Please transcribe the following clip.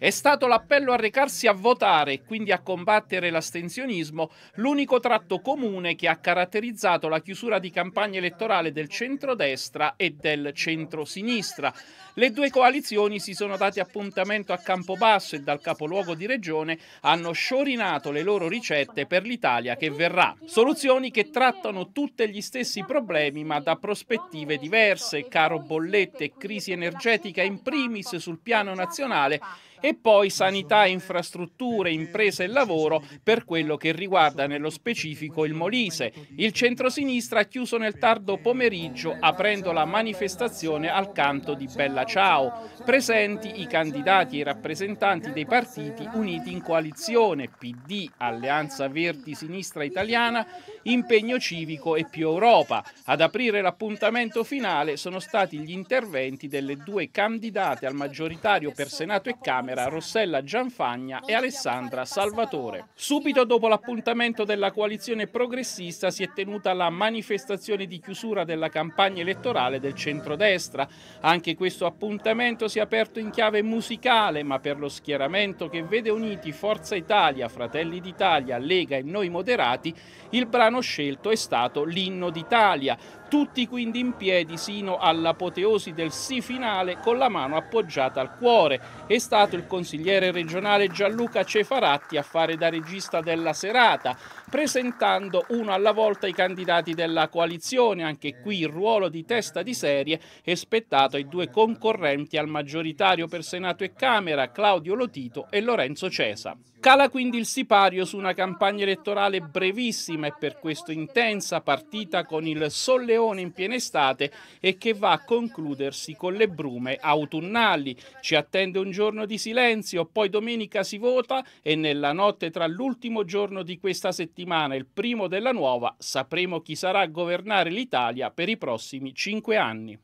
È stato l'appello a recarsi a votare e quindi a combattere l'astensionismo l'unico tratto comune che ha caratterizzato la chiusura di campagna elettorale del centrodestra e del centrosinistra. Le due coalizioni si sono date appuntamento a Campobasso e dal capoluogo di regione hanno sciorinato le loro ricette per l'Italia che verrà. Soluzioni che trattano tutti gli stessi problemi ma da prospettive diverse, caro bollette e crisi energetica in primis sul piano nazionale esatto, e poi sanità, eh, infrastrutture, eh, imprese e lavoro per quello che riguarda nello specifico il Molise. Il centrosinistra ha chiuso nel tardo pomeriggio aprendo la manifestazione al canto di Bella Ciao. Presenti i candidati e i rappresentanti dei partiti uniti in coalizione PD, Alleanza Verdi Sinistra Italiana, Impegno Civico e Più Europa. Ad aprire l'appuntamento finale sono stati gli interventi delle due candidate al maggioritario Segretario per Senato e Camera Rossella Gianfagna e Alessandra Salvatore. Subito dopo l'appuntamento della coalizione progressista si è tenuta la manifestazione di chiusura della campagna elettorale del centrodestra. Anche questo appuntamento si è aperto in chiave musicale, ma per lo schieramento che vede uniti Forza Italia, Fratelli d'Italia, Lega e Noi Moderati, il brano scelto è stato l'Inno d'Italia. Tutti quindi in piedi sino all'apoteosi del sì finale con la mano appoggiata al cuore cuore. È stato il consigliere regionale Gianluca Cefaratti a fare da regista della serata presentando uno alla volta i candidati della coalizione. Anche qui il ruolo di testa di serie è spettato ai due concorrenti al maggioritario per Senato e Camera, Claudio Lotito e Lorenzo Cesa. Cala quindi il sipario su una campagna elettorale brevissima e per questo intensa partita con il solleone in piena estate e che va a concludersi con le brume autunnali. Ci attende un giorno di silenzio, poi domenica si vota e nella notte tra l'ultimo giorno di questa settimana settimana, il primo della nuova, sapremo chi sarà a governare l'Italia per i prossimi cinque anni.